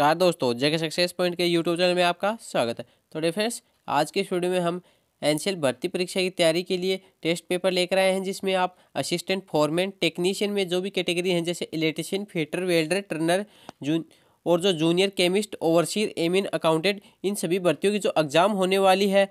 नमस्कार दोस्तों जगह सक्सेस पॉइंट के यूट्यूब चैनल में आपका स्वागत है तो डे फ्रेंड्स आज के स्टूडियो में हम एन भर्ती परीक्षा की तैयारी के लिए टेस्ट पेपर लेकर आए हैं जिसमें आप असिस्टेंट फॉरमैन टेक्नीशियन में जो भी कैटेगरी हैं जैसे इलेक्ट्रिशियन फेटर वेल्डर टर्नर जून और जो जूनियर केमिस्ट ओवरसीर एमिन अकाउंटेंट इन सभी भर्तियों की जो एग्ज़ाम होने वाली है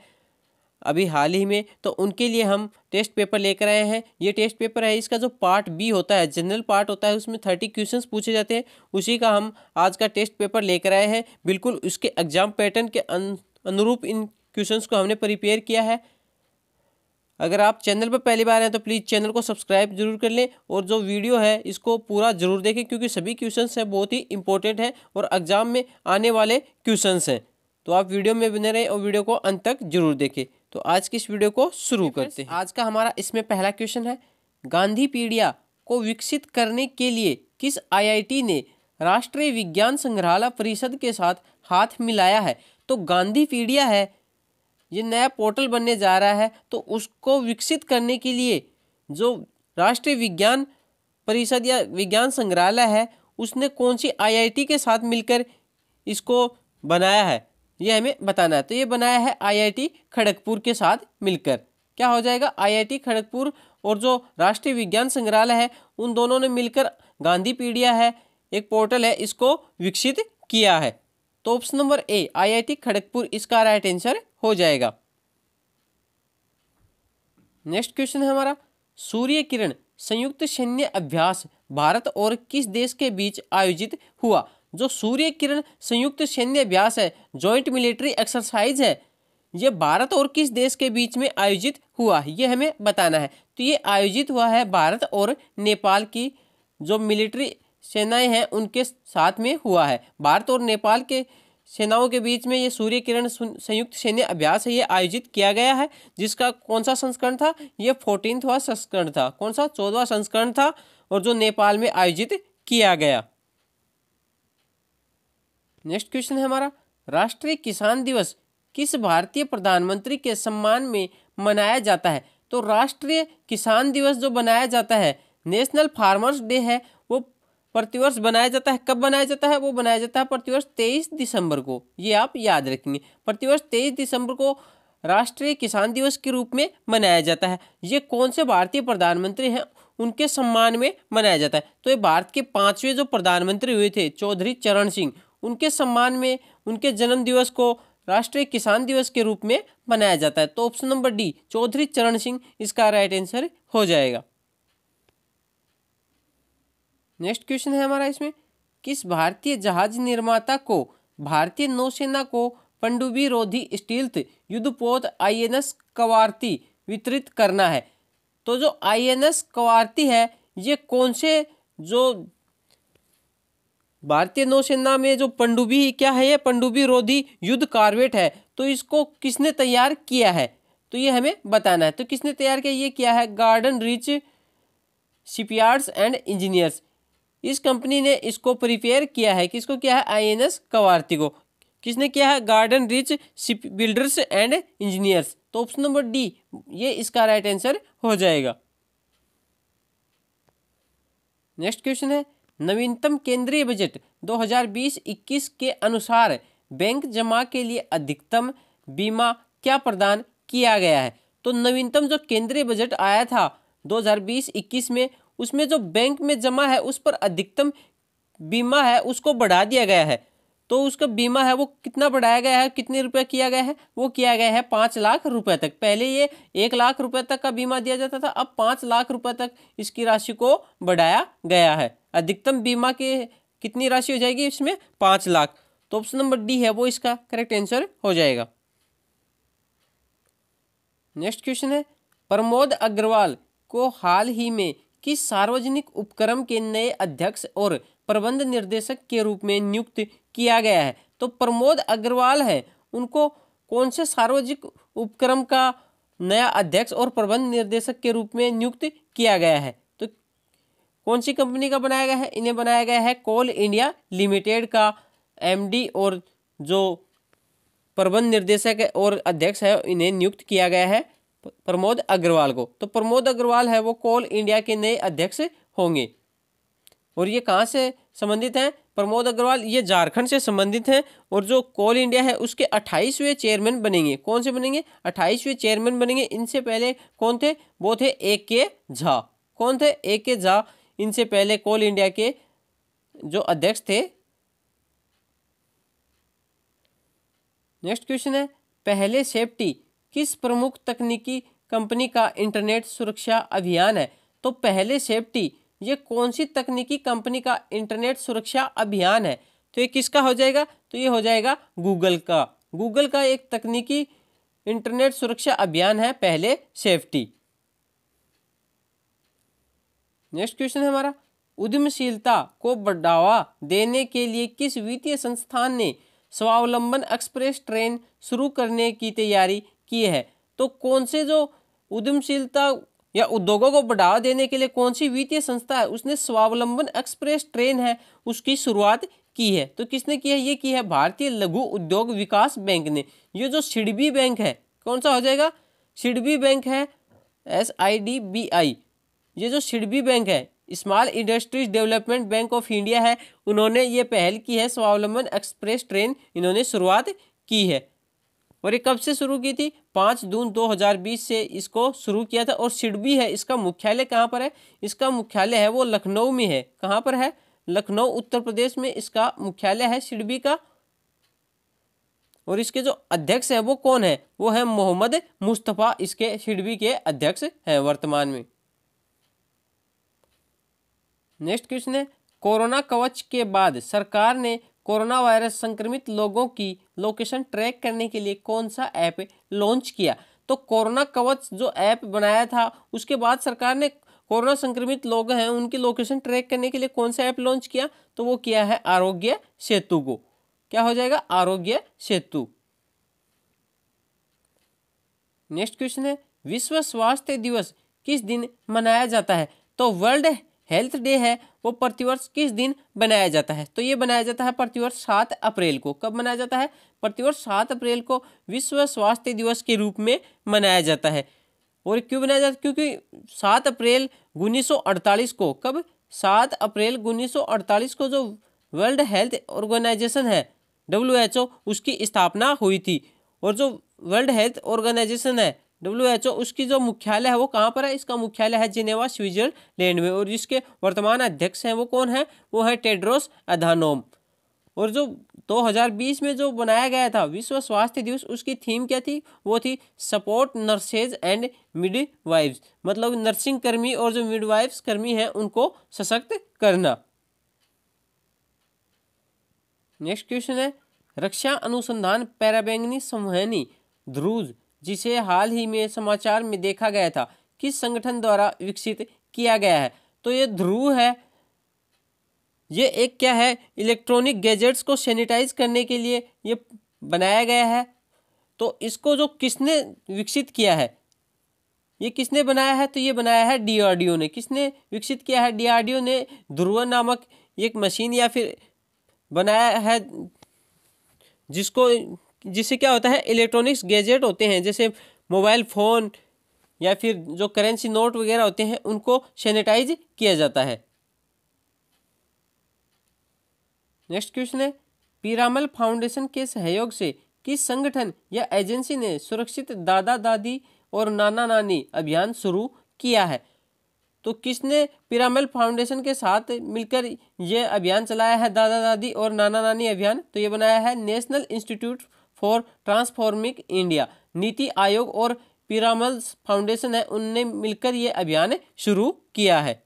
अभी हाल ही में तो उनके लिए हम टेस्ट पेपर लेकर आए हैं ये टेस्ट पेपर है इसका जो पार्ट बी होता है जनरल पार्ट होता है उसमें थर्टी क्वेश्चंस पूछे जाते हैं उसी का हम आज का टेस्ट पेपर लेकर आए हैं बिल्कुल उसके एग्जाम पैटर्न के अनुरूप इन क्वेश्चंस को हमने प्रिपेयर किया है अगर आप चैनल पर पहली बार हैं तो प्लीज़ चैनल को सब्सक्राइब जरूर कर लें और जो वीडियो है इसको पूरा जरूर देखें क्योंकि सभी क्वेश्चन हैं बहुत ही इंपॉर्टेंट हैं और एग्जाम में आने वाले क्वेश्चन हैं तो आप वीडियो में बने रहें और वीडियो को अंत तक जरूर देखें तो आज की इस वीडियो को शुरू करते हैं आज का हमारा इसमें पहला क्वेश्चन है गांधी पीडिया को विकसित करने के लिए किस आईआईटी ने राष्ट्रीय विज्ञान संग्रहालय परिषद के साथ हाथ मिलाया है तो गांधी पीडिया है ये नया पोर्टल बनने जा रहा है तो उसको विकसित करने के लिए जो राष्ट्रीय विज्ञान परिषद या विज्ञान संग्रहालय है उसने कौन सी आईआईटी के साथ मिलकर इसको बनाया है ये हमें बताना है तो ये बनाया है आईआईटी खड़गपुर के साथ मिलकर क्या हो जाएगा आईआईटी खड़गपुर और जो राष्ट्रीय विज्ञान संग्रहालय है उन दोनों ने मिलकर गांधी पीडिया है एक पोर्टल है इसको विकसित किया है तो option number A IIT Kharagpur इसका राइट आंसर हो जाएगा नेक्स्ट क्वेश्चन है हमारा सूर्य किरण संयुक्त सैन्य अभ्यास भारत और किस देश के बीच आयोजित हुआ जो सूर्य किरण संयुक्त सैन्य अभ्यास है जॉइंट मिलिट्री एक्सरसाइज है ये भारत और किस देश के बीच में आयोजित हुआ ये हमें बताना है तो ये आयोजित हुआ है भारत और नेपाल की जो मिलिट्री सेनाएं हैं उनके साथ में हुआ है भारत और नेपाल के सेनाओं के बीच में ये सूर्य किरण संयुक्त सैन्य अभ्यास है ये आयोजित किया गया है जिसका कौन सा संस्करण था ये फोर्टीनवा संस्करण था कौन सा चौदहवा संस्करण था और जो नेपाल में आयोजित किया गया नेक्स्ट क्वेश्चन है हमारा राष्ट्रीय किसान दिवस किस भारतीय प्रधानमंत्री के सम्मान में मनाया जाता है तो राष्ट्रीय किसान दिवस जो बनाया जाता है नेशनल फार्मर्स डे है वो प्रतिवर्ष बनाया जाता है कब बनाया जाता है वो बनाया जाता है प्रतिवर्ष तेईस दिसंबर को ये आप याद रखेंगे प्रतिवर्ष तेईस दिसंबर को राष्ट्रीय किसान दिवस के रूप में मनाया जाता है ये कौन से भारतीय प्रधानमंत्री हैं उनके सम्मान में मनाया जाता है तो ये भारत के पांचवें जो प्रधानमंत्री हुए थे चौधरी चरण सिंह उनके सम्मान में उनके जन्म दिवस को राष्ट्रीय किसान दिवस के रूप में मनाया जाता है तो ऑप्शन नंबर डी चौधरी चरण सिंह इसका राइट आंसर हो जाएगा नेक्स्ट क्वेश्चन है हमारा इसमें किस भारतीय जहाज निर्माता को भारतीय नौसेना को पंडुबी रोधी स्टील्थ युद्धपोत आईएनएस कवारती वितरित करना है तो जो आईएनएस कवारती है ये कौन से जो भारतीय नौसेना में जो पंडुबी क्या है ये पंडुबी रोधी युद्ध कार्वेट है तो इसको किसने तैयार किया है तो ये हमें बताना है तो किसने तैयार किया ये क्या है Garden Reach shipyards and engineers इस कंपनी ने इसको प्रिपेयर किया है किसको किया है आई एन एस कवारती को किसने किया है Garden Reach ship builders and engineers तो ऑप्शन नंबर डी ये इसका राइट आंसर हो जाएगा नेक्स्ट क्वेश्चन है नवीनतम केंद्रीय बजट 2020-21 के अनुसार बैंक जमा के लिए अधिकतम बीमा क्या प्रदान किया गया है तो नवीनतम जो केंद्रीय बजट आया था 2020-21 में उसमें जो बैंक में जमा है उस पर अधिकतम बीमा है उसको बढ़ा दिया गया है तो उसका बीमा है वो कितना बढ़ाया गया है कितने रुपए किया गया है वो किया गया है पाँच लाख रुपए तक पहले ये एक लाख रुपए तक का बीमा दिया जाता था अब पाँच लाख रुपये तक इसकी राशि को बढ़ाया गया है अधिकतम बीमा के कितनी राशि हो जाएगी इसमें पाँच लाख तो ऑप्शन नंबर डी है वो इसका करेक्ट आंसर हो जाएगा नेक्स्ट क्वेश्चन है प्रमोद अग्रवाल को हाल ही में किस सार्वजनिक उपक्रम के नए अध्यक्ष और प्रबंध निर्देशक के रूप में नियुक्त किया गया है तो प्रमोद अग्रवाल हैं उनको कौन से सार्वजनिक उपक्रम का नया अध्यक्ष और प्रबंध निर्देशक के रूप में नियुक्त किया गया है तो कौन सी कंपनी का बनाया गया है इन्हें बनाया गया है कोल इंडिया लिमिटेड का एमडी और जो प्रबंध निर्देशक और अध्यक्ष है इन्हें नियुक्त किया गया है प्रमोद अग्रवाल को तो प्रमोद अग्रवाल है वो कोल इंडिया के नए अध्यक्ष होंगे और ये कहाँ से संबंधित हैं प्रमोद अग्रवाल ये झारखंड से संबंधित हैं और जो कोल इंडिया है उसके अट्ठाईसवें चेयरमैन बनेंगे कौन से बनेंगे अट्ठाईसवें चेयरमैन बनेंगे इनसे पहले कौन थे वो थे ए के झा कौन थे ए के झा इनसे पहले कोल इंडिया के जो अध्यक्ष थे नेक्स्ट क्वेश्चन है पहले सेफ्टी किस प्रमुख तकनीकी कंपनी का इंटरनेट सुरक्षा अभियान है तो पहले सेफ्टी ये कौन सी तकनीकी कंपनी का इंटरनेट सुरक्षा अभियान है तो ये किसका हो जाएगा तो ये हो जाएगा गूगल का गूगल का एक तकनीकी इंटरनेट सुरक्षा अभियान है पहले सेफ्टी नेक्स्ट क्वेश्चन है हमारा उद्यमशीलता को बढ़ावा देने के लिए किस वित्तीय संस्थान ने स्वावलंबन एक्सप्रेस ट्रेन शुरू करने की तैयारी की है तो कौन से जो उद्यमशीलता या उद्योगों को बढ़ावा देने के लिए कौन सी वित्तीय संस्था है उसने स्वावलंबन एक्सप्रेस ट्रेन है उसकी शुरुआत की है तो किसने की है ये की है भारतीय लघु उद्योग विकास बैंक ने ये जो सिडबी बैंक है कौन सा हो जाएगा सिडबी बैंक है S I D B I ये जो सिडबी बैंक है small industries development bank of India है उन्होंने ये पहल की है स्वावलंबन एक्सप्रेस ट्रेन इन्होंने शुरुआत की है और ये कब से शुरू की थी पाँच जून 2020 से इसको शुरू किया था और सिडबी है इसका मुख्यालय कहाँ पर है इसका मुख्यालय है वो लखनऊ में है कहाँ पर है लखनऊ उत्तर प्रदेश में इसका मुख्यालय है सिडबी का और इसके जो अध्यक्ष है वो कौन है वो है मोहम्मद मुस्तफ़ा इसके सिडबी के अध्यक्ष हैं वर्तमान में नेक्स्ट क्वेश्चन है कोरोना कवच के बाद सरकार ने कोरोना वायरस संक्रमित लोगों की लोकेशन ट्रैक करने के लिए कौन सा ऐप लॉन्च किया तो कोरोना कवच जो ऐप बनाया था उसके बाद सरकार ने कोरोना संक्रमित लोग हैं उनकी लोकेशन ट्रैक करने के लिए कौन सा ऐप लॉन्च किया तो वो किया है आरोग्य सेतु को क्या हो जाएगा आरोग्य सेतु नेक्स्ट क्वेश्चन है विश्व स्वास्थ्य दिवस किस दिन मनाया जाता है तो वर्ल्ड हेल्थ डे है वो प्रतिवर्ष किस दिन बनाया जाता है तो ये बनाया जाता है प्रतिवर्ष सात अप्रैल को कब मनाया जाता है प्रतिवर्ष सात अप्रैल को विश्व स्वास्थ्य दिवस के रूप में मनाया जाता है और क्यों बनाया जाता है क्योंकि सात अप्रैल उन्नीस को कब सात अप्रैल उन्नीस को जो वर्ल्ड हेल्थ ऑर्गेनाइजेशन है डब्ल्यू उसकी स्थापना हुई थी और जो वर्ल्ड हेल्थ ऑर्गेनाइजेशन है डब्ल्यू एच ओ उसकी जो मुख्यालय है वो कहाँ पर है इसका मुख्यालय है जिनेवा स्विट्जरलैंड में और जिसके वर्तमान अध्यक्ष हैं वो कौन है वो है टेड्रोस अधानोम और जो 2020 में जो बनाया गया था विश्व स्वास्थ्य दिवस उसकी थीम क्या थी वो थी सपोर्ट नर्सेज एंड मिड मतलब नर्सिंग कर्मी और जो मिड कर्मी हैं उनको सशक्त करना नेक्स्ट क्वेश्चन है रक्षा अनुसंधान पैराबैंगनी संवहनी ध्रुज जिसे हाल ही में समाचार में देखा गया था किस संगठन द्वारा विकसित किया गया है तो ये ध्रुव है ये एक क्या है इलेक्ट्रॉनिक गैजेट्स को सैनिटाइज करने के लिए ये बनाया गया है तो इसको जो किसने विकसित किया है ये किसने बनाया है तो ये बनाया है डीआरडीओ ने किसने विकसित किया है डीआरडीओ ने ध्रुव नामक एक मशीन या फिर बनाया है जिसको जिससे क्या होता है इलेक्ट्रॉनिक्स गैजेट होते हैं जैसे मोबाइल फ़ोन या फिर जो करेंसी नोट वगैरह होते हैं उनको सैनिटाइज किया जाता है नेक्स्ट क्वेश्चन है पीरामल फाउंडेशन के सहयोग से किस संगठन या एजेंसी ने सुरक्षित दादा दादी और नाना नानी अभियान शुरू किया है तो किसने पिरामल फाउंडेशन के साथ मिलकर यह अभियान चलाया है दादा दादी और नाना नानी अभियान तो ये बनाया है national institute for transforming India NITI Aayog और पिरामल्स फाउंडेशन है उनने मिलकर ये अभियान शुरू किया है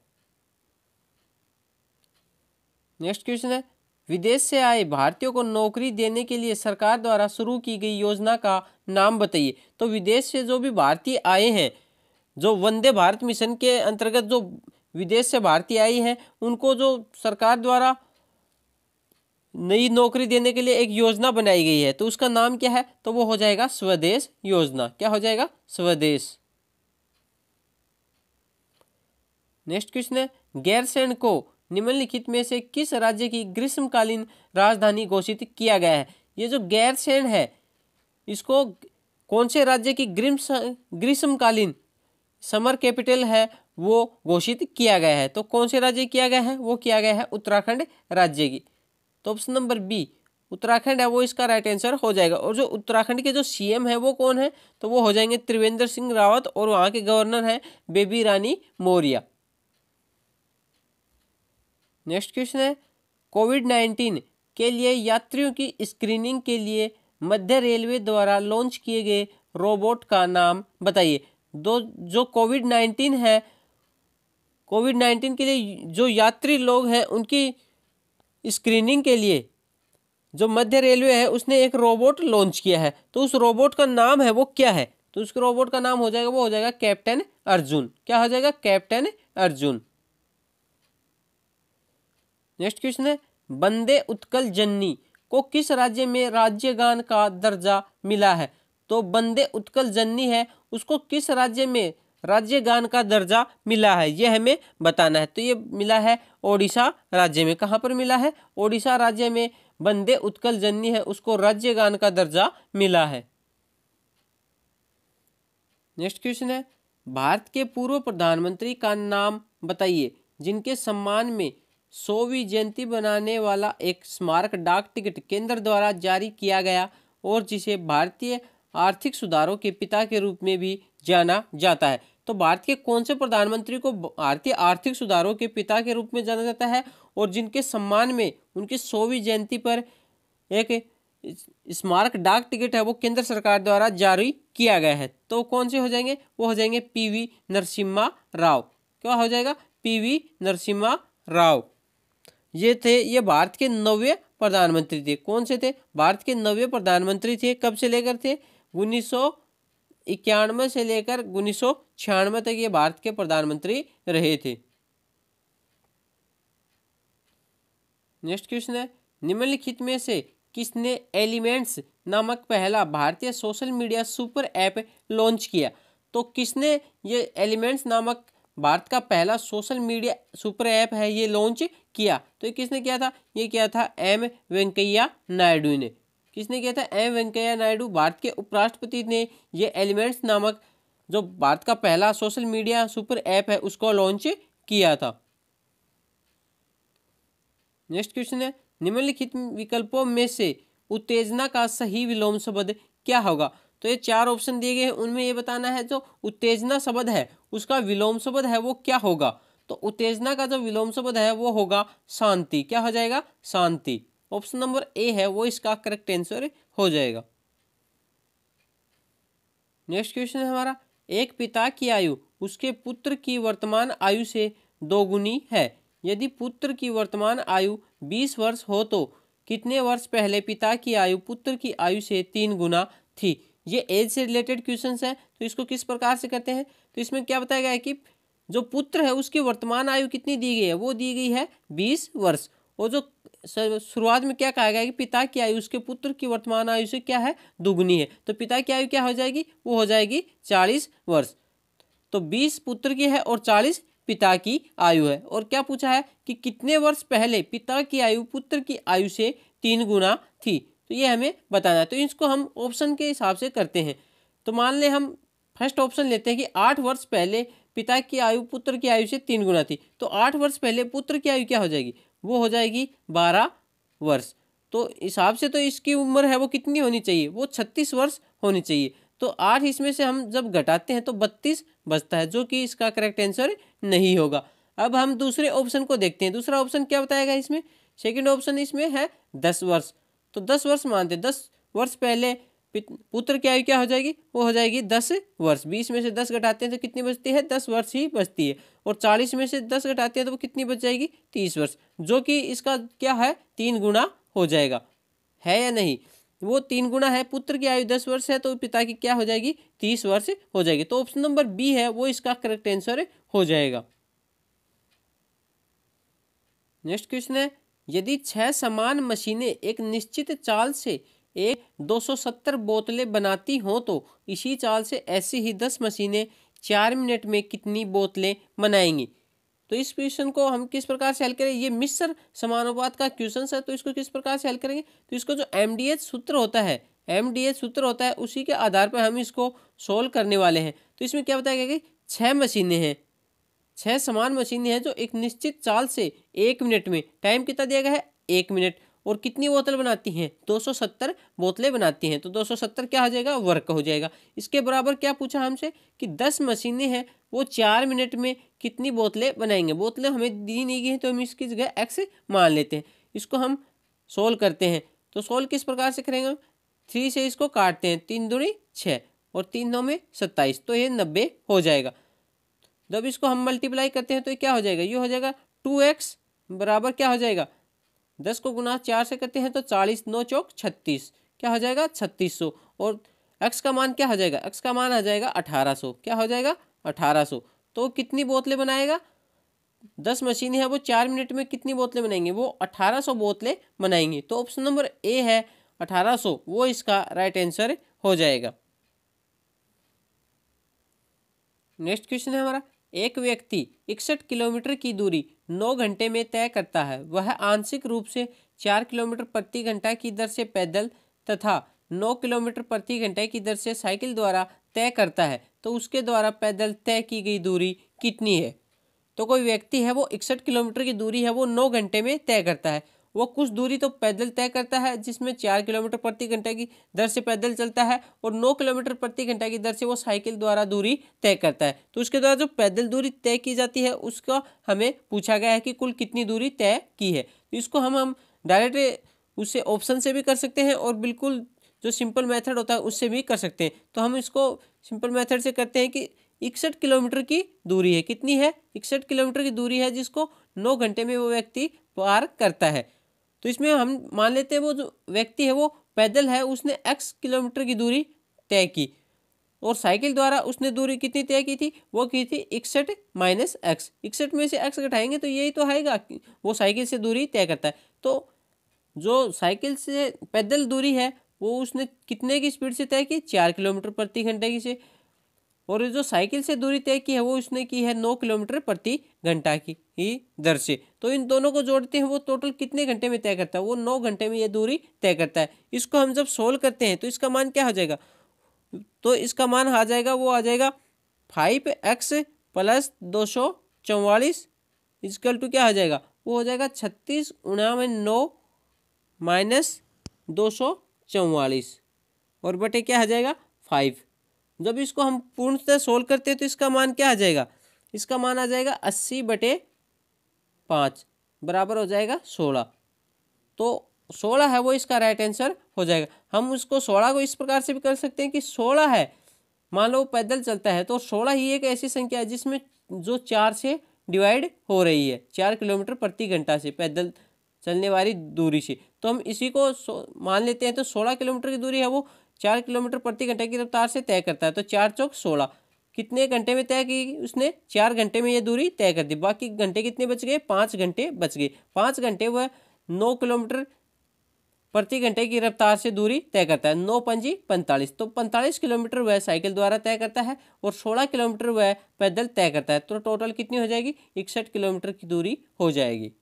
नेक्स्ट क्वेश्चन है विदेश से आए भारतीयों को नौकरी देने के लिए सरकार द्वारा शुरू की गई योजना का नाम बताइए तो विदेश से जो भी भारतीय आए हैं जो वंदे भारत मिशन के अंतर्गत जो विदेश से भारतीय आई हैं उनको जो सरकार द्वारा नई नौकरी देने के लिए एक योजना बनाई गई है तो उसका नाम क्या है तो वो हो जाएगा स्वदेश योजना क्या हो जाएगा स्वदेश नेक्स्ट क्वेश्चन है गैरसैन को निम्नलिखित में से किस राज्य की ग्रीष्मकालीन राजधानी घोषित किया गया है ये जो गैरसैन है इसको कौन से राज्य की ग्रीष्मकालीन समर कैपिटल है वो घोषित किया गया है तो कौन से राज्य किया गया है वो किया गया है उत्तराखंड राज्य की तो ऑप्शन नंबर बी उत्तराखंड है वो इसका राइट आंसर हो जाएगा और जो उत्तराखंड के जो सीएम है वो कौन है तो वो हो जाएंगे त्रिवेंद्र सिंह रावत और वहाँ के गवर्नर हैं बेबी रानी मौर्य नेक्स्ट क्वेश्चन है कोविड नाइन्टीन के लिए यात्रियों की स्क्रीनिंग के लिए मध्य रेलवे द्वारा लॉन्च किए गए रोबोट का नाम बताइए दो जो कोविड नाइन्टीन है कोविड नाइन्टीन के लिए जो यात्री लोग हैं उनकी स्क्रीनिंग के लिए जो मध्य रेलवे है उसने एक रोबोट लॉन्च किया है तो उस रोबोट का नाम है वो क्या है तो उस रोबोट का नाम हो जाएगा वो हो जाएगा कैप्टन अर्जुन क्या हो जाएगा कैप्टन अर्जुन नेक्स्ट क्वेश्चन है बंदे उत्कल जन्नी को किस राज्य में राज्य गान का दर्जा मिला है तो बंदे उत्कल जन्नी है उसको किस राज्य में राज्य गान का दर्जा मिला है ये हमें बताना है तो ये मिला है ओडिशा राज्य में कहाँ पर मिला है ओडिशा राज्य में बंदे उत्कल जननी है उसको राज्य गान का दर्जा मिला है नेक्स्ट क्वेश्चन है भारत के पूर्व प्रधानमंत्री का नाम बताइए जिनके सम्मान में सौवीं जयंती बनाने वाला एक स्मारक डाक टिकट केंद्र द्वारा जारी किया गया और जिसे भारतीय आर्थिक सुधारों के पिता के रूप में भी जाना जाता है तो भारत के कौन से प्रधानमंत्री को भारतीय आर्थिक सुधारों के पिता के रूप में जाना जाता है और जिनके सम्मान में उनकी सौवीं जयंती पर एक स्मारक डाक टिकट है वो केंद्र सरकार द्वारा जारी किया गया है तो कौन से हो जाएंगे वो हो जाएंगे पीवी नरसिम्हा राव क्या हो जाएगा पीवी नरसिम्हा राव ये थे ये भारत के नवे प्रधानमंत्री थे कौन से थे भारत के नवे प्रधानमंत्री थे कब से लेकर थे उन्नीस सौ इक्यानवे से लेकर उन्नीस तक ये भारत के प्रधानमंत्री रहे थे नेक्स्ट क्वेश्चन है निम्नलिखित में से किसने एलिमेंट्स नामक पहला भारतीय social media super app launch किया तो किसने ये एलिमेंट्स नामक भारत का पहला सोशल मीडिया सुपर ऐप है ये लॉन्च किया तो ये किसने किया था ये किया था एम वेंकैया नायडू ने किसने किया था एम वेंकैया नायडू भारत के उपराष्ट्रपति ने ये एलिमेंट्स नामक जो भारत का पहला सोशल मीडिया सुपर ऐप है उसको लॉन्च किया था नेक्स्ट क्वेश्चन है निम्नलिखित विकल्पों में से उत्तेजना का सही विलोम शब्द क्या होगा तो ये चार ऑप्शन दिए गए हैं उनमें ये बताना है जो उत्तेजना शब्द है उसका विलोम शब्द है वो क्या होगा तो उत्तेजना का जो विलोम शब्द है वो होगा शांति क्या हो जाएगा शांति ऑप्शन नंबर ए है वो इसका करेक्ट आंसर हो जाएगा नेक्स्ट क्वेश्चन है हमारा एक पिता की आयु उसके पुत्र की वर्तमान आयु से दोगुनी है यदि पुत्र की वर्तमान आयु बीस वर्ष हो तो कितने वर्ष पहले पिता की आयु पुत्र की आयु से तीन गुना थी ये एज से रिलेटेड क्वेश्चन है तो इसको किस प्रकार से कहते हैं तो इसमें क्या बताया गया है कि जो पुत्र है उसकी वर्तमान आयु कितनी दी गई है वो दी गई है बीस वर्ष और जो शुरुआत में क्या कहा गया कि पिता की आयु उसके पुत्र की वर्तमान आयु से क्या है दुगुनी है तो पिता की आयु क्या हो जाएगी वो हो जाएगी चालीस वर्ष तो बीस पुत्र की है और चालीस पिता की आयु है और क्या पूछा है कि कितने वर्ष पहले पिता की आयु पुत्र की आयु से तीन गुना थी तो ये हमें बताना है तो इसको हम ऑप्शन के हिसाब से करते हैं तो मान लें हम फर्स्ट ऑप्शन लेते हैं कि आठ वर्ष पहले पिता की आयु पुत्र की आयु से तीन गुना थी तो आठ वर्ष पहले पुत्र की आयु क्या हो जाएगी वो हो जाएगी बारह वर्ष तो हिसाब से तो इसकी उम्र है वो कितनी होनी चाहिए वो छत्तीस वर्ष होनी चाहिए तो आठ इसमें से हम जब घटाते हैं तो बत्तीस बचता है जो कि इसका करेक्ट आंसर नहीं होगा अब हम दूसरे ऑप्शन को देखते हैं दूसरा ऑप्शन क्या बताएगा इसमें सेकेंड ऑप्शन इसमें है दस वर्ष तो दस वर्ष मानते दस वर्ष पहले पुत्र की आयु क्या हो जाएगी वो हो जाएगी दस वर्ष बीस में से दस घटाते हैं तो कितनी बचती है दस वर्ष ही बचती है और चालीस में से दस घटाते हैं तो वो कितनी बच जाएगी तीस वर्ष जो कि इसका क्या है तीन गुना हो जाएगा है या नहीं वो तीन गुना है पुत्र की आयु दस वर्ष है तो पिता की क्या हो जाएगी तीस वर्ष हो जाएगी तो ऑप्शन नंबर बी है वो इसका करेक्ट आंसर हो जाएगा नेक्स्ट क्वेश्चन है यदि छह समान मशीनें एक निश्चित चाल से एक 270 बोतलें बनाती हों तो इसी चाल से ऐसी ही 10 मशीनें चार मिनट में कितनी बोतलें बनाएंगी तो इस क्वेश्चन को हम किस प्रकार से हल करें ये मिश्र समानुपात का क्वेश्चन है तो इसको किस प्रकार से हल करेंगे तो इसको जो एम सूत्र होता है एम सूत्र होता है उसी के आधार पर हम इसको सोल्व करने वाले हैं तो इसमें क्या बताया गया कि छः मशीनें हैं छः समान मशीनें हैं जो एक निश्चित चाल से एक मिनट में टाइम कितना दिया गया है एक मिनट और कितनी बोतल बनाती हैं 270 बोतलें बनाती हैं तो 270 क्या हो जाएगा वर्क हो जाएगा इसके बराबर क्या पूछा हमसे कि 10 मशीनें हैं वो चार मिनट में कितनी बोतलें बनाएंगे बोतलें हमें दी नहीं गई हैं तो हम इसकी जगह एक्स मान लेते हैं इसको हम सोल्व करते हैं तो सोल्व किस प्रकार से करेंगे थ्री से इसको काटते हैं तीन दूरी छः और तीन नौ में सत्ताईस तो ये नब्बे हो जाएगा जब इसको हम मल्टीप्लाई करते हैं तो क्या हो जाएगा ये हो जाएगा टू एक्स बराबर क्या हो जाएगा दस को गुना चार से करते हैं तो चालीस नौ चौक छत्तीस क्या हो जाएगा छत्तीस सौ और एक्स का मान क्या हो जाएगा एक्स का मान आ जाएगा अठारह सौ क्या हो जाएगा अठारह सौ तो कितनी बोतलें बनाएगा दस मशीन है वो चार मिनट में कितनी बोतलें बनाएंगे वो अठारह सौ बोतलें बनाएंगी तो ऑप्शन नंबर ए है अठारह सौ वो इसका राइट आंसर हो जाएगा नेक्स्ट क्वेश्चन है हमारा एक व्यक्ति इकसठ किलोमीटर की दूरी नौ घंटे में तय करता है वह आंशिक रूप से चार किलोमीटर प्रति घंटा की दर से पैदल तथा नौ किलोमीटर प्रति घंटे की दर से साइकिल द्वारा तय करता है तो उसके द्वारा पैदल तय की गई दूरी कितनी है तो कोई व्यक्ति है वो इकसठ किलोमीटर की दूरी है वो नौ घंटे में तय करता है वो कुछ दूरी तो पैदल तय करता है जिसमें चार किलोमीटर प्रति घंटे की दर से पैदल चलता है और नौ किलोमीटर प्रति घंटे की दर से वो साइकिल द्वारा दूरी तय करता है तो उसके द्वारा जो पैदल दूरी तय की जाती है उसका हमें पूछा गया है कि कुल कितनी दूरी तय की है तो इसको हम हम डायरेक्ट उससे ऑप्शन से भी कर सकते हैं और बिल्कुल जो सिंपल मेथड होता है उससे भी कर सकते हैं तो हम इसको सिंपल मेथड से करते हैं कि इकसठ किलोमीटर की दूरी है कितनी है इकसठ किलोमीटर की दूरी है जिसको नौ घंटे में वो व्यक्ति पार करता है तो इसमें हम मान लेते हैं वो जो व्यक्ति है वो पैदल है उसने एक्स किलोमीटर की दूरी तय की और साइकिल द्वारा उसने दूरी कितनी तय की थी वो की थी इकसठ माइनस एक्स इकसठ में से एक्स घटाएंगे तो यही तो आएगा वो साइकिल से दूरी तय करता है तो जो साइकिल से पैदल दूरी है वो उसने कितने की स्पीड से तय की चार किलोमीटर प्रति घंटे की से और जो साइकिल से दूरी तय की है वो उसने की है नौ किलोमीटर प्रति घंटा की ही दर से तो इन दोनों को जोड़ते हैं वो टोटल कितने घंटे में तय करता है वो नौ घंटे में ये दूरी तय करता है इसको हम जब सोल्व करते हैं तो इसका मान क्या हो जाएगा तो इसका मान आ जाएगा वो आ जाएगा फाइव एक्स प्लस दो सौ चौवालीस इजकल टू क्या आ जाएगा वो हो जाएगा छत्तीस उनावे नौ माइनस दो सौ चौवालीस और बटे क्या आ जाएगा फाइव जब इसको हम पूर्णतः सोल्व करते हैं तो इसका मान क्या आ जाएगा इसका मान आ जाएगा अस्सी बटे पाँच बराबर हो जाएगा सोलह तो सोलह है वो इसका राइट आंसर हो जाएगा हम उसको सोलह को इस प्रकार से भी कर सकते हैं कि सोलह है मान लो पैदल चलता है तो सोलह ही एक ऐसी संख्या है जिसमें जो चार से डिवाइड हो रही है चार किलोमीटर प्रति घंटा से पैदल चलने वाली दूरी से तो हम इसी को मान लेते हैं तो सोलह किलोमीटर की दूरी है वो चार किलोमीटर प्रति घंटे की रफ्तार से तय करता है तो चार चौक सोलह कितने घंटे में तय की उसने चार घंटे में ये दूरी तय कर दी बाकी घंटे कितने बच गए पाँच घंटे बच गए पाँच घंटे वह नौ किलोमीटर प्रति घंटे की रफ्तार से दूरी तय करता है नौ पंजी पैंतालीस तो पैंतालीस किलोमीटर वह साइकिल द्वारा तय करता है और सोलह किलोमीटर वह पैदल तय करता है तो टोटल कितनी हो जाएगी इकसठ किलोमीटर की दूरी हो जाएगी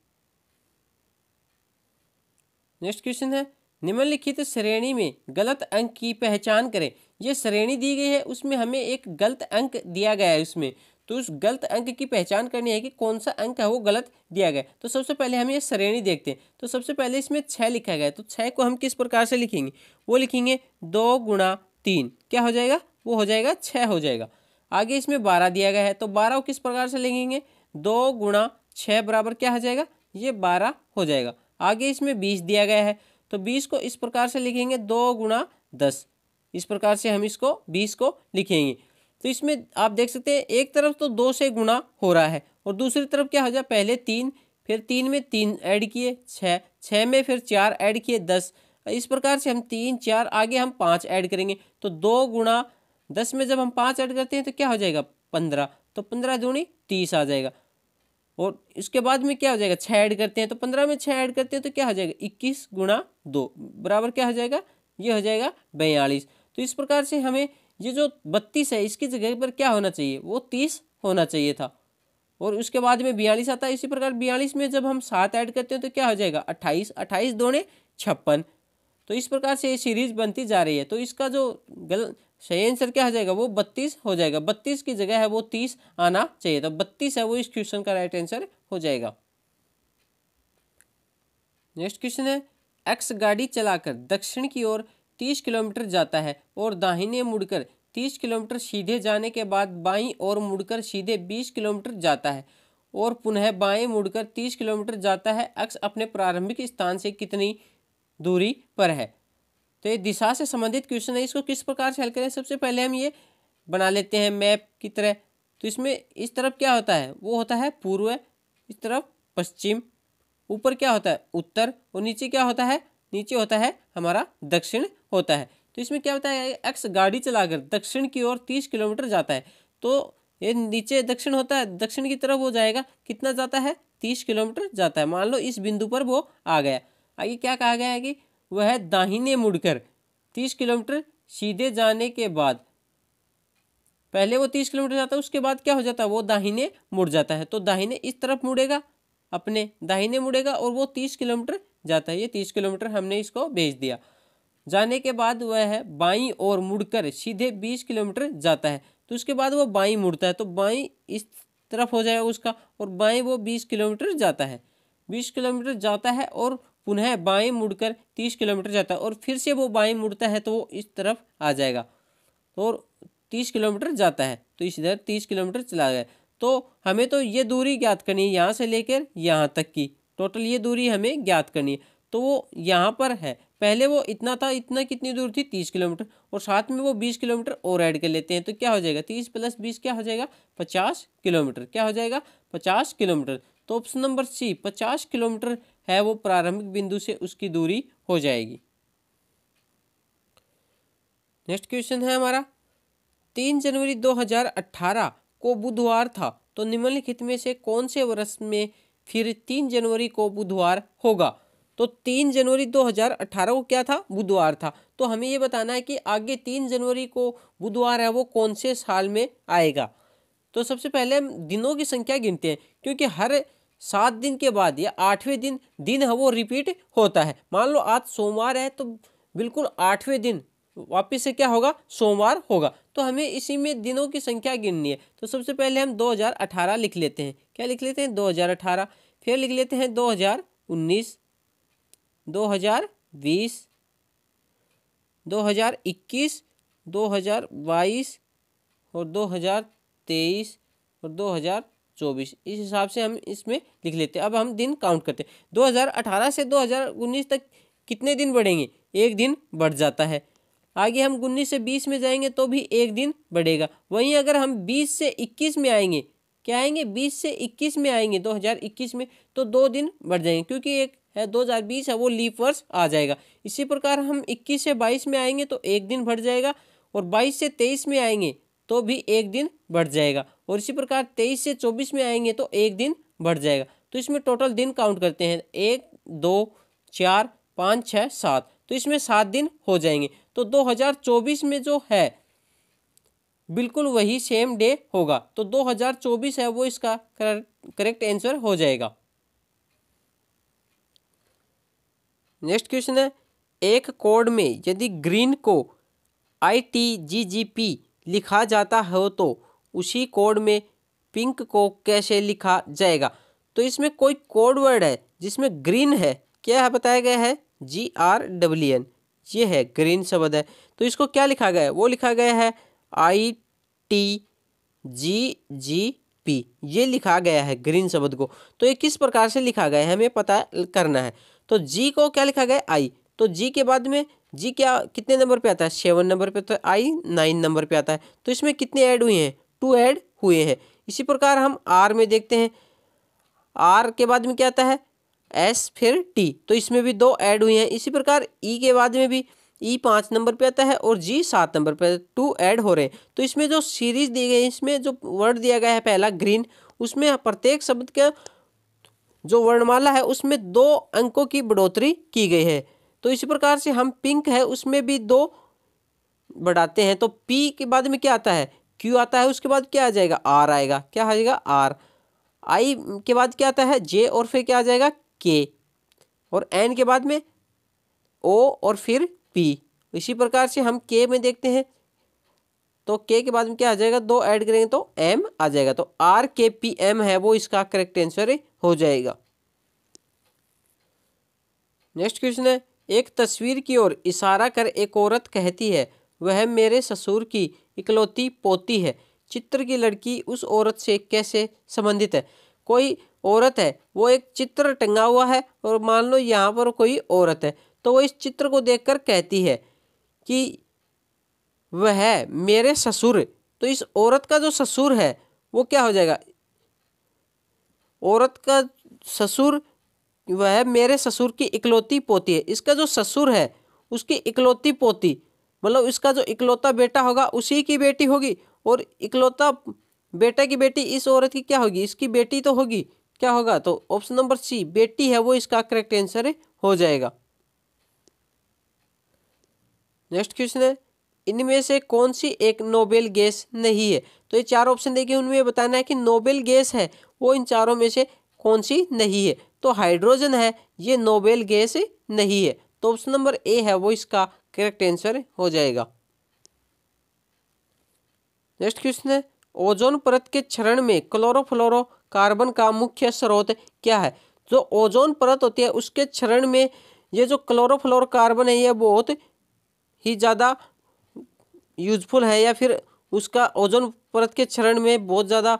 नेक्स्ट क्वेश्चन है निम्नलिखित श्रेणी में गलत अंक की पहचान करें ये श्रेणी दी गई है उसमें हमें एक गलत अंक दिया गया है उसमें तो उस गलत अंक की पहचान करनी है कि कौन सा अंक है वो गलत दिया गया तो सबसे पहले हम ये श्रेणी देखते हैं तो सबसे पहले इसमें छः लिखा गया है तो छः को हम किस प्रकार से लिखेंगे वो लिखेंगे दो गुणा तीन क्या हो जाएगा वो हो जाएगा छः हो जाएगा आगे इसमें बारह दिया गया है तो बारह को किस प्रकार से लिखेंगे दो गुणा छः बराबर क्या हो जाएगा ये बारह हो जाएगा आगे इसमें बीस दिया गया है तो बीस को इस प्रकार से लिखेंगे दो गुणा दस इस प्रकार से हम इसको बीस को लिखेंगे तो इसमें आप देख सकते हैं एक तरफ तो दो से गुणा हो रहा है और दूसरी तरफ क्या हो जाए पहले तीन फिर तीन में तीन ऐड किए छः छः में फिर चार ऐड किए दस इस प्रकार से हम तीन चार आगे हम पाँच ऐड करेंगे तो दो गुणा दस में जब हम पाँच ऐड करते हैं तो क्या हो जाएगा पंद्रह तो पंद्रह दूनी तीस आ जाएगा और इसके बाद में क्या हो जाएगा छः ऐड करते हैं तो पंद्रह में छः ऐड करते हैं तो क्या हो जाएगा इक्कीस गुणा दो बराबर क्या हो जाएगा ये हो जाएगा बयालीस तो इस प्रकार से हमें ये जो बत्तीस है इसकी जगह पर क्या होना चाहिए वो तीस होना चाहिए था और उसके बाद में बयालीस आता है इसी प्रकार बयालीस में जब हम सात ऐड करते हैं तो क्या हो जाएगा अट्ठाईस अट्ठाईस दोने छप्पन तो इस प्रकार से ये सीरीज बनती जा रही है तो इसका जो गल सही आंसर क्या हो जाएगा वो बत्तीस हो जाएगा बत्तीस की जगह है वो तीस आना चाहिए तो बत्तीस है वो इस क्वेश्चन का राइट आंसर हो जाएगा नेक्स्ट क्वेश्चन है एक्स गाड़ी चलाकर दक्षिण की ओर तीस किलोमीटर जाता है और दाहिने मुड़कर तीस किलोमीटर सीधे जाने के बाद बाईं ओर मुड़कर सीधे बीस किलोमीटर जाता है और पुनः बाएं मुड़कर तीस किलोमीटर जाता है एक्स अपने प्रारंभिक स्थान से कितनी दूरी पर है तो ये दिशा से संबंधित क्वेश्चन है इसको किस प्रकार से हल करें सबसे पहले हम ये बना लेते हैं मैप की तरह तो इसमें इस तरफ क्या होता है वो होता है पूर्व इस तरफ पश्चिम ऊपर क्या होता है उत्तर और नीचे क्या होता है नीचे होता है हमारा दक्षिण होता है तो इसमें क्या होता है एक्स गाड़ी चलाकर दक्षिण की ओर तीस किलोमीटर जाता है तो ये नीचे दक्षिण होता है दक्षिण की तरफ वो जाएगा कितना जाता है तीस किलोमीटर जाता है मान लो इस बिंदु पर वो आ गया आगे क्या कहा गया है कि वह दाहिने मुड़कर तीस किलोमीटर सीधे जाने के बाद पहले वो तीस किलोमीटर जाता है उसके बाद क्या हो जाता है वो दाहिने मुड़ जाता है तो दाहिने इस तरफ मुड़ेगा अपने दाहिने मुड़ेगा और वो तीस किलोमीटर जाता है ये तीस किलोमीटर हमने इसको भेज दिया जाने के बाद वह है बाई और मुड़कर सीधे बीस किलोमीटर जाता है तो उसके बाद वो बाई मुड़ता है तो बाई इस तरफ हो जाएगा उसका और बाई वो बीस किलोमीटर जाता है बीस किलोमीटर जाता है और पुनः बाएं मुड़कर तीस किलोमीटर जाता है और फिर से वो बाएं मुड़ता है तो वो इस तरफ आ जाएगा और तीस किलोमीटर जाता है तो इस इधर तीस किलोमीटर चला गया तो हमें तो ये दूरी ज्ञात करनी है यहाँ से लेकर यहाँ तक की टोटल ये दूरी हमें ज्ञात करनी है तो वो यहाँ पर है पहले वो इतना था इतना कितनी दूर थी तीस किलोमीटर और साथ में वो बीस किलोमीटर और ऐड कर लेते हैं तो क्या हो जाएगा तीस प्लस बीस क्या हो जाएगा पचास किलोमीटर क्या हो जाएगा पचास किलोमीटर तो ऑप्शन नंबर सी पचास किलोमीटर है वो प्रारंभिक बिंदु से उसकी दूरी हो जाएगी नेक्स्ट क्वेश्चन है हमारा तीन जनवरी 2018 को बुधवार था तो निम्नलिखित में से कौन से वर्ष में फिर तीन जनवरी को बुधवार होगा तो तीन जनवरी 2018 को क्या था बुधवार था तो हमें ये बताना है कि आगे तीन जनवरी को बुधवार है वो कौन से साल में आएगा तो सबसे पहले हम दिनों की संख्या गिनते हैं क्योंकि हर सात दिन के बाद या आठवें दिन दिन है वो रिपीट होता है मान लो आज सोमवार है तो बिल्कुल आठवें दिन वापस से क्या होगा सोमवार होगा तो हमें इसी में दिनों की संख्या गिननी है तो सबसे पहले हम 2018 लिख लेते हैं क्या लिख लेते हैं 2018 फिर लिख लेते हैं 2019 2020 2021 2022 और 2023 और चौबीस इस हिसाब से हम इसमें लिख लेते हैं अब हम दिन काउंट करते हैं दो हज़ार अठारह से दो हज़ार उन्नीस तक कितने दिन बढ़ेंगे एक दिन बढ़ जाता है आगे हम उन्नीस से बीस में जाएंगे तो भी एक दिन बढ़ेगा वहीं अगर हम बीस से इक्कीस में आएंगे क्या आएंगे बीस से इक्कीस में आएंगे दो हज़ार इक्कीस में तो दो दिन बढ़ जाएंगे क्योंकि एक है दो हज़ार बीस है वो लीप वर्ष आ जाएगा इसी प्रकार हम इक्कीस से बाईस में आएंगे तो एक दिन बढ़ जाएगा और बाईस से तेईस में आएंगे तो भी एक दिन बढ़ जाएगा और इसी प्रकार तेईस से चौबीस में आएंगे तो एक दिन बढ़ जाएगा तो इसमें टोटल दिन काउंट करते हैं एक दो चार पाँच छः सात तो इसमें सात दिन हो जाएंगे तो 2024 में जो है बिल्कुल वही सेम डे होगा तो 2024 है वो इसका करेक्ट आंसर हो जाएगा नेक्स्ट क्वेश्चन है एक कोड में यदि ग्रीन को I T G G P लिखा जाता हो तो उसी कोड में पिंक को कैसे लिखा जाएगा तो इसमें कोई कोड वर्ड है जिसमें ग्रीन है क्या है बताया गया है जी आर डब्ल्यू एन ये है ग्रीन शब्द है तो इसको क्या लिखा गया है वो लिखा गया है I T G G P ये लिखा गया है ग्रीन शब्द को तो ये किस प्रकार से लिखा गया है हमें पता करना है तो जी को क्या लिखा गया आई तो जी के बाद में जी क्या कितने नंबर पे आता है सेवन नंबर पे तो आई नाइन नंबर पे आता है तो इसमें कितने ऐड हुए हैं टू ऐड हुए हैं इसी प्रकार हम आर में देखते हैं आर के बाद में क्या आता है एस फिर टी तो इसमें भी दो ऐड हुए हैं इसी प्रकार ई e के बाद में भी ई e पाँच नंबर पे आता है और जी सात नंबर पे टू ऐड हो रहे हैं तो इसमें जो सीरीज दी गई है इसमें जो वर्ड दिया गया है पहला ग्रीन उसमें प्रत्येक शब्द का जो वर्णमाला है उसमें दो अंकों की बढ़ोतरी की गई है तो इसी प्रकार से हम पिंक है उसमें भी दो बढ़ाते हैं तो पी के बाद में क्या आता है क्यू आता है उसके बाद क्या आ जाएगा आर आएगा क्या आ जाएगा आर आई के बाद क्या आता है जे और फिर क्या आ जाएगा के और एन के बाद में ओ और फिर पी इसी प्रकार से हम के में देखते हैं तो के के बाद में क्या आ जाएगा दो ऐड करेंगे तो एम आ जाएगा तो आर के पी एम है वो इसका करेक्ट आंसर हो जाएगा नेक्स्ट क्वेश्चन है एक तस्वीर की ओर इशारा कर एक औरत कहती है वह मेरे ससुर की इकलौती पोती है चित्र की लड़की उस औरत से कैसे संबंधित है कोई औरत है वो एक चित्र टंगा हुआ है और मान लो यहाँ पर कोई औरत है तो वो इस चित्र को देखकर कहती है कि वह मेरे ससुर तो इस औरत का जो ससुर है वो क्या हो जाएगा औरत का ससुर वह मेरे ससुर की इकलौती पोती है इसका जो ससुर है उसकी इकलौती पोती मतलब इसका जो इकलौता बेटा होगा उसी की बेटी होगी और इकलौता बेटा की बेटी इस औरत की क्या होगी इसकी बेटी तो होगी क्या होगा तो ऑप्शन नंबर सी बेटी है वो इसका करेक्ट आंसर हो जाएगा नेक्स्ट क्वेश्चन है इनमें से कौन सी एक नोबेल गैस नहीं है तो ये चार ऑप्शन देखिए उनमें बताना है कि नोबेल गैस है वो इन चारों में से कौन सी नहीं है तो हाइड्रोजन है ये नोबेल गैस नहीं है तो ऑप्शन नंबर ए है वो इसका करेक्ट आंसर हो जाएगा नेक्स्ट क्वेश्चन है ओजोन परत के क्षरण में क्लोरोफ्लोरो कार्बन का मुख्य स्रोत क्या है जो ओजोन परत होती है उसके क्षरण में ये जो क्लोरोफ्लोरो कार्बन है ये बहुत ही ज़्यादा यूजफुल है या फिर उसका ओजोन परत के क्षरण में बहुत ज़्यादा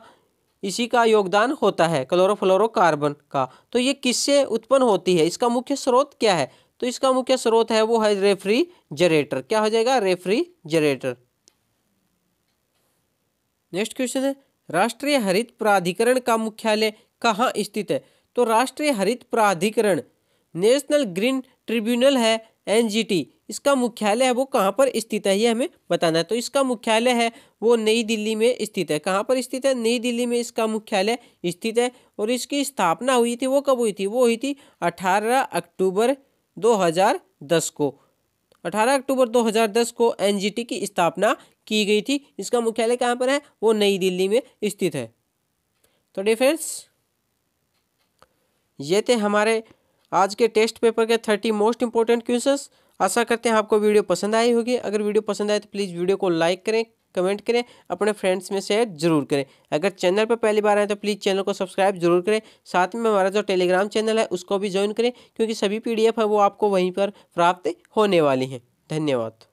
इसी का योगदान होता है क्लोरोफ्लोरो कार्बन का तो ये किससे उत्पन्न होती है इसका मुख्य स्रोत क्या है तो इसका मुख्य स्रोत है वो है जनरेटर क्या हो जाएगा जनरेटर नेक्स्ट क्वेश्चन है राष्ट्रीय हरित प्राधिकरण का मुख्यालय कहाँ स्थित है तो राष्ट्रीय हरित प्राधिकरण नेशनल ग्रीन ट्रिब्यूनल है एनजीटी इसका मुख्यालय है वो कहाँ पर स्थित है ये हमें बताना है तो इसका मुख्यालय है वो नई दिल्ली में स्थित है कहाँ पर स्थित है नई दिल्ली में इसका मुख्यालय स्थित है और इसकी स्थापना हुई थी वो कब हुई थी वो हुई थी अठारह अक्टूबर 2010 को 18 अक्टूबर 2010 को एनजीटी की स्थापना की गई थी इसका मुख्यालय कहाँ पर है वो नई दिल्ली में स्थित है तो डिफेंस ये थे हमारे आज के टेस्ट पेपर के थर्टी मोस्ट इंपॉर्टेंट क्वेश्चंस आशा करते हैं आपको वीडियो पसंद आई होगी अगर वीडियो पसंद आए तो प्लीज़ वीडियो को लाइक करें कमेंट करें अपने फ्रेंड्स में शेयर जरूर करें अगर चैनल पर पहली बार आए तो प्लीज़ चैनल को सब्सक्राइब जरूर करें साथ में हमारा जो टेलीग्राम चैनल है उसको भी ज्वाइन करें क्योंकि सभी पी है वो आपको वहीं पर प्राप्त होने वाली हैं धन्यवाद